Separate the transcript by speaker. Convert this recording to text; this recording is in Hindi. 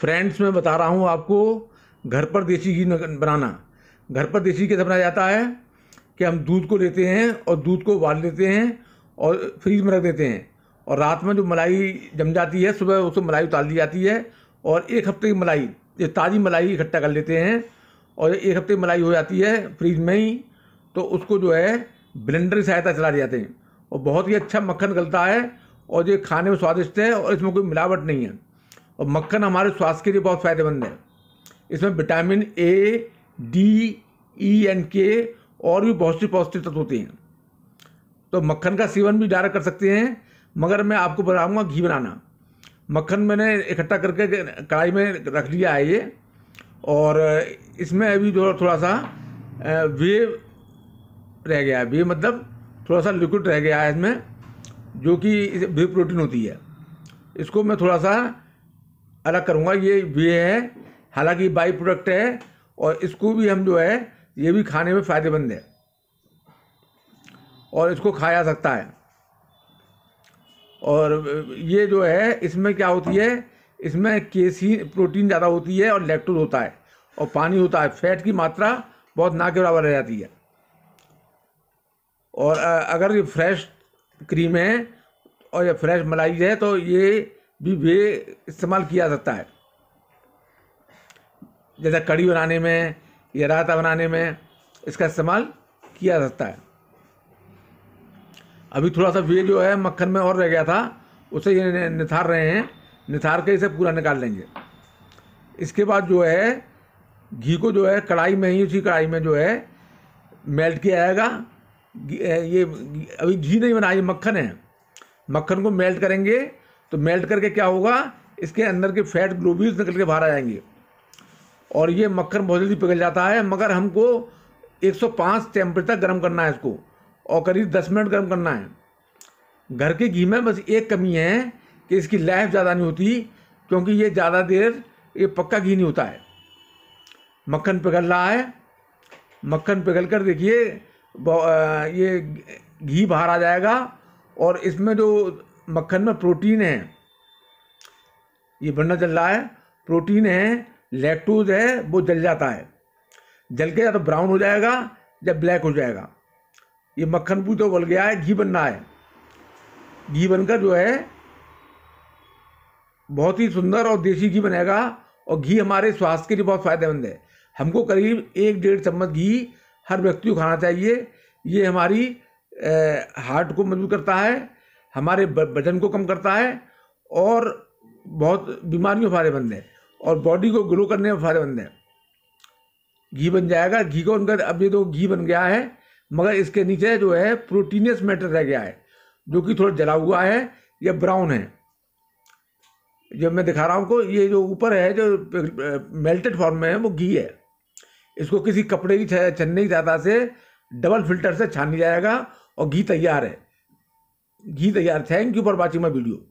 Speaker 1: फ्रेंड्स मैं बता रहा हूँ आपको घर पर देसी घी बनाना घर पर देसी घी बनाया जाता है कि हम दूध को लेते हैं और दूध को उबाल लेते हैं और फ्रीज में रख देते हैं और रात में जो मलाई जम जाती है सुबह उसको मलाई उतार दी जाती है और एक हफ्ते की मलाई ये ताज़ी मलाई इकट्ठा कर लेते हैं और एक हफ्ते की मलाई हो जाती है फ्रीज में ही तो उसको जो है ब्लेंडर की सहायता चला जाते हैं और बहुत ही अच्छा मक्खन गलता है और ये खाने में स्वादिष्ट है और इसमें कोई मिलावट नहीं है और मक्खन हमारे स्वास्थ्य के लिए बहुत फ़ायदेमंद है इसमें vitamin A D E and K और भी बहुत से पौष्टिक तत्व होते हैं तो मक्खन का सेवन भी डायरेक्ट कर सकते हैं मगर मैं आपको बताऊँगा घी बनाना मक्खन मैंने इकट्ठा करके कढ़ाई में रख लिया है ये और इसमें अभी जो थोड़ा सा वे रह गया है वे मतलब थोड़ा सा लिक्विड रह गया है इसमें जो कि वे प्रोटीन होती है इसको मैं थोड़ा सा अलग करूँगा ये ये है हालांकि बाई प्रोडक्ट है और इसको भी हम जो है ये भी खाने में फ़ायदेमंद है और इसको खाया जा सकता है और ये जो है इसमें क्या होती है इसमें केसिन प्रोटीन ज़्यादा होती है और लैक्टोज होता है और पानी होता है फैट की मात्रा बहुत ना के बराबर रह जाती है और अगर ये फ्रेश क्रीम है और ये फ्रेश मलाई है तो ये भी वे इस्तेमाल किया जाता है जैसे कड़ी बनाने में या रायता बनाने में इसका इस्तेमाल किया जाता है अभी थोड़ा सा वे जो है मक्खन में और रह गया था उसे ये निथार रहे हैं निथार के इसे पूरा निकाल लेंगे इसके बाद जो है घी को जो है कढ़ाई में ही उसी कढ़ाई में जो है मेल्ट किया जाएगा ये अभी घी नहीं बना ये मक्खन है मक्खन को मेल्ट करेंगे तो मेल्ट करके क्या होगा इसके अंदर के फैट ग्लोब्यूल्स निकल के बाहर आ जाएंगे और ये मक्खन बहुत जल्दी पिघल जाता है मगर हमको 105 टेम्परेचर तक गर्म करना है इसको और करीब 10 मिनट गर्म करना है घर के घी में बस एक कमी है कि इसकी लाइफ ज़्यादा नहीं होती क्योंकि ये ज़्यादा देर ये पक्का घी नहीं होता है मक्खन पिघल रहा है मक्खन पिघल कर देखिए ये घी बाहर आ जाएगा और इसमें जो मक्खन में प्रोटीन है ये बनना चल रहा है प्रोटीन है लैक्टोज है वो जल जाता है जल के या तो ब्राउन हो जाएगा या ब्लैक हो जाएगा ये मक्खन भी तो गल गया है घी बनना है घी बनकर जो है बहुत ही सुंदर और देसी घी बनेगा और घी हमारे स्वास्थ्य के लिए बहुत फायदेमंद है हमको करीब एक डेढ़ चम्मच घी हर व्यक्ति को खाना चाहिए ये हमारी हार्ट को मजबूत करता है हमारे वजन को कम करता है और बहुत बीमारियों फायदेमंद है और बॉडी को ग्लो करने में फायदेमंद है घी बन जाएगा घी को अंदर अब ये तो घी बन गया है मगर इसके नीचे जो है प्रोटीनियस मैटर रह गया है जो कि थोड़ा जला हुआ है या ब्राउन है जब मैं दिखा रहा हूँ को ये जो ऊपर है जो मेल्टेड फॉर्म में है वो घी है इसको किसी कपड़े की छन्ने की ज्यादा से डबल फिल्टर से छान लिया जाएगा और घी तैयार है घी तैयार thank you for watching my video